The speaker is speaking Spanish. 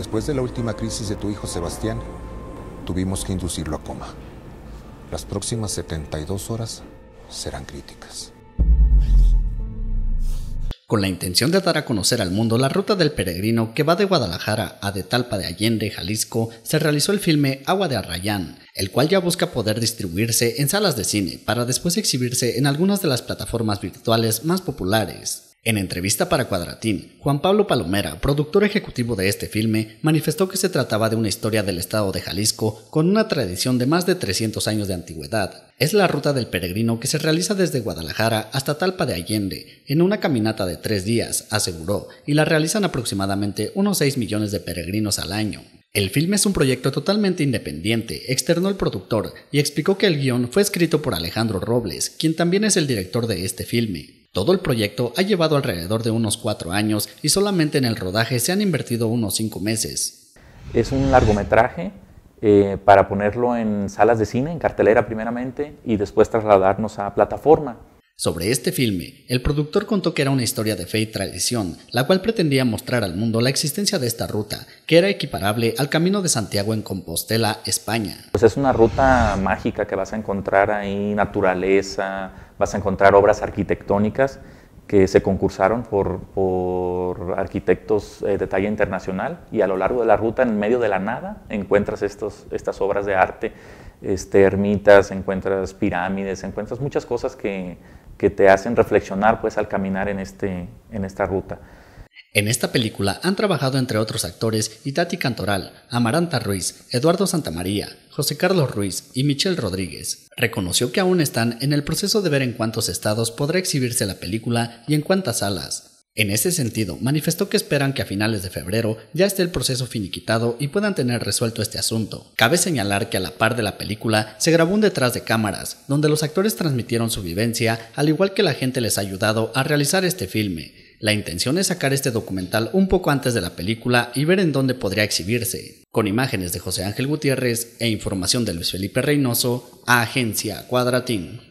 Después de la última crisis de tu hijo Sebastián, tuvimos que inducirlo a coma. Las próximas 72 horas serán críticas. Con la intención de dar a conocer al mundo la ruta del peregrino que va de Guadalajara a Talpa de Allende, Jalisco, se realizó el filme Agua de Arrayán, el cual ya busca poder distribuirse en salas de cine para después exhibirse en algunas de las plataformas virtuales más populares. En entrevista para Cuadratín, Juan Pablo Palomera, productor ejecutivo de este filme, manifestó que se trataba de una historia del estado de Jalisco con una tradición de más de 300 años de antigüedad. Es la ruta del peregrino que se realiza desde Guadalajara hasta Talpa de Allende, en una caminata de tres días, aseguró, y la realizan aproximadamente unos 6 millones de peregrinos al año. El filme es un proyecto totalmente independiente, externó el productor y explicó que el guión fue escrito por Alejandro Robles, quien también es el director de este filme. Todo el proyecto ha llevado alrededor de unos cuatro años y solamente en el rodaje se han invertido unos cinco meses. Es un largometraje eh, para ponerlo en salas de cine, en cartelera primeramente, y después trasladarnos a plataforma. Sobre este filme, el productor contó que era una historia de fe y tradición, la cual pretendía mostrar al mundo la existencia de esta ruta, que era equiparable al Camino de Santiago en Compostela, España. Pues es una ruta mágica que vas a encontrar ahí, naturaleza, vas a encontrar obras arquitectónicas que se concursaron por, arquitectos eh, de talla internacional y a lo largo de la ruta, en medio de la nada, encuentras estas obras de arte, este, ermitas, encuentras pirámides, encuentras muchas cosas que, te hacen reflexionar pues, al caminar en este, esta ruta. En esta película han trabajado entre otros actores Itati Cantoral, Amaranta Ruiz, Eduardo Santamaría, José Carlos Ruiz y Michelle Rodríguez. Reconoció que aún están en el proceso de ver en cuántos estados podrá exhibirse la película y en cuántas salas. En ese sentido, manifestó que esperan que a finales de febrero ya esté el proceso finiquitado y puedan tener resuelto este asunto. Cabe señalar que a la par de la película se grabó un detrás de cámaras, donde los actores transmitieron su vivencia, al igual que la gente les ha ayudado a realizar este filme. La intención es sacar este documental un poco antes de la película y ver en dónde podría exhibirse, con imágenes de José Ángel Gutiérrez e información de Luis Felipe Reynoso a Agencia Cuadratín.